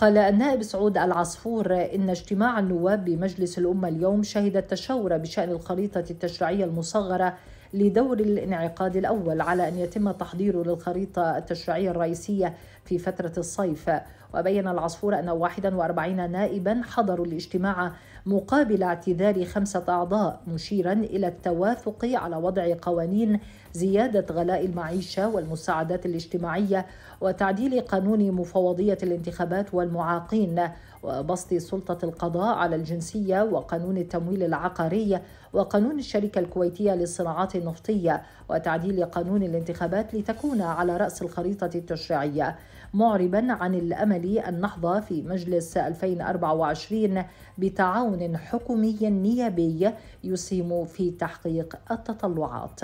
قال النائب سعود العصفور إن اجتماع النواب بمجلس الأمة اليوم شهد التشاور بشأن الخريطة التشريعية المصغرة لدور الانعقاد الأول على أن يتم التحضير للخريطة التشريعية الرئيسية في فترة الصيف وبين العصفور أن 41 نائبا حضروا الاجتماع مقابل اعتذار خمسة أعضاء مشيرا إلى التوافق على وضع قوانين زيادة غلاء المعيشة والمساعدات الاجتماعية وتعديل قانون مفوضية الانتخابات والمعاقين وبسط سلطة القضاء على الجنسية وقانون التمويل العقاري وقانون الشركة الكويتية للصناعات النفطية وتعديل قانون الانتخابات لتكون على رأس الخريطة التشريعية معربا عن الأمل ان نحظى في مجلس 2024 بتعاون حكومي نيابي يسهم في تحقيق التطلعات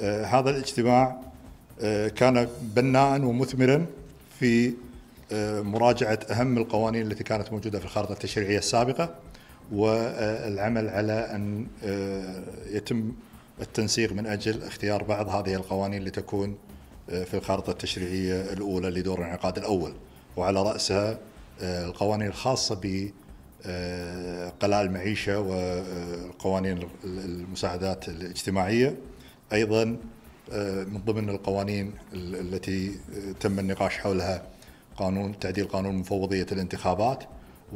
آه، هذا الاجتماع آه، كان بناء ومثمرا في آه، مراجعة أهم القوانين التي كانت موجودة في الخارطة التشريعية السابقة والعمل على أن يتم التنسيق من أجل اختيار بعض هذه القوانين لتكون في الخارطة التشريعية الأولى لدور الانعقاد الأول وعلى رأسها القوانين الخاصة بقلاء المعيشة وقوانين المساعدات الاجتماعية ايضا آه، من ضمن القوانين التي آه، تم النقاش حولها قانون تعديل قانون مفوضيه الانتخابات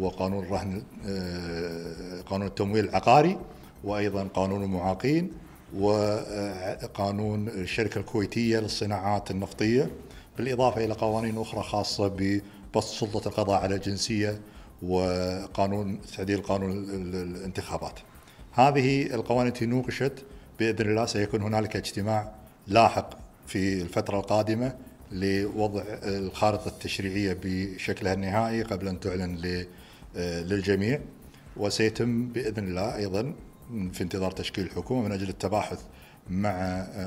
وقانون الرهن آه، قانون التمويل العقاري وايضا قانون المعاقين وقانون الشركه الكويتيه للصناعات النفطيه بالاضافه الى قوانين اخرى خاصه ببسط سلطه القضاء على الجنسيه وقانون تعديل قانون الانتخابات. هذه القوانين التي نوقشت باذن الله سيكون هنالك اجتماع لاحق في الفتره القادمه لوضع الخارطه التشريعيه بشكلها النهائي قبل ان تعلن للجميع وسيتم باذن الله ايضا في انتظار تشكيل الحكومه من اجل التباحث مع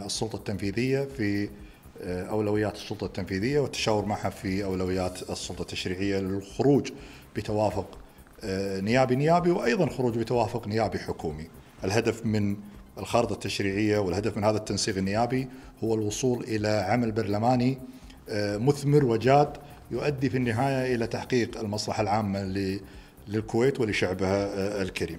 السلطه التنفيذيه في اولويات السلطه التنفيذيه والتشاور معها في اولويات السلطه التشريعيه للخروج بتوافق آه، نيابي نيابي وايضا خروج بتوافق نيابي حكومي. الهدف من الخارطة التشريعية والهدف من هذا التنسيق النيابي هو الوصول إلى عمل برلماني آه، مثمر وجاد يؤدي في النهاية إلى تحقيق المصلحة العامة للكويت ولشعبها آه، الكريم